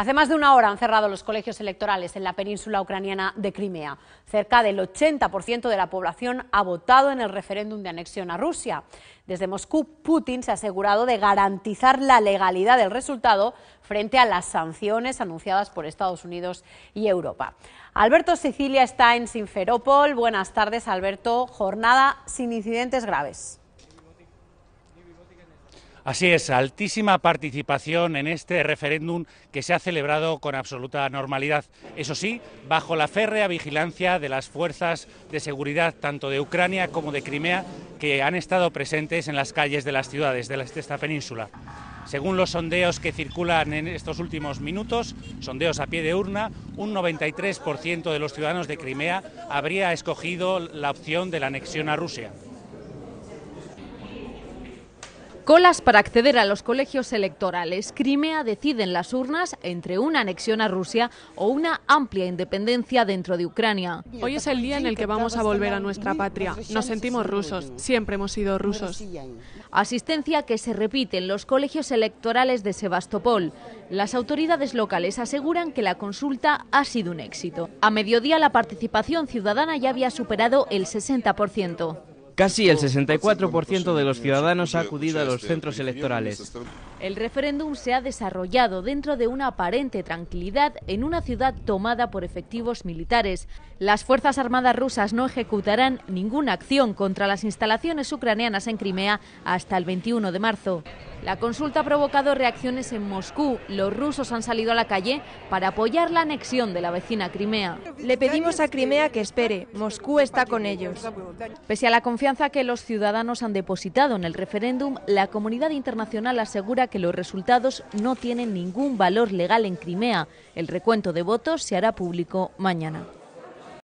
Hace más de una hora han cerrado los colegios electorales en la península ucraniana de Crimea. Cerca del 80% de la población ha votado en el referéndum de anexión a Rusia. Desde Moscú, Putin se ha asegurado de garantizar la legalidad del resultado frente a las sanciones anunciadas por Estados Unidos y Europa. Alberto Sicilia está en Sinferopol. Buenas tardes, Alberto. Jornada sin incidentes graves. Así es, altísima participación en este referéndum que se ha celebrado con absoluta normalidad. Eso sí, bajo la férrea vigilancia de las fuerzas de seguridad tanto de Ucrania como de Crimea que han estado presentes en las calles de las ciudades de esta península. Según los sondeos que circulan en estos últimos minutos, sondeos a pie de urna, un 93% de los ciudadanos de Crimea habría escogido la opción de la anexión a Rusia. Colas para acceder a los colegios electorales. Crimea decide en las urnas entre una anexión a Rusia o una amplia independencia dentro de Ucrania. Hoy es el día en el que vamos a volver a nuestra patria. Nos sentimos rusos, siempre hemos sido rusos. Asistencia que se repite en los colegios electorales de Sebastopol. Las autoridades locales aseguran que la consulta ha sido un éxito. A mediodía la participación ciudadana ya había superado el 60%. Casi el 64% de los ciudadanos ha acudido a los centros electorales. El referéndum se ha desarrollado dentro de una aparente tranquilidad en una ciudad tomada por efectivos militares. Las Fuerzas Armadas rusas no ejecutarán ninguna acción contra las instalaciones ucranianas en Crimea hasta el 21 de marzo. La consulta ha provocado reacciones en Moscú. Los rusos han salido a la calle para apoyar la anexión de la vecina Crimea. Le pedimos a Crimea que espere. Moscú está con ellos. Pese a la confianza que los ciudadanos han depositado en el referéndum, la comunidad internacional asegura que los resultados no tienen ningún valor legal en Crimea. El recuento de votos se hará público mañana.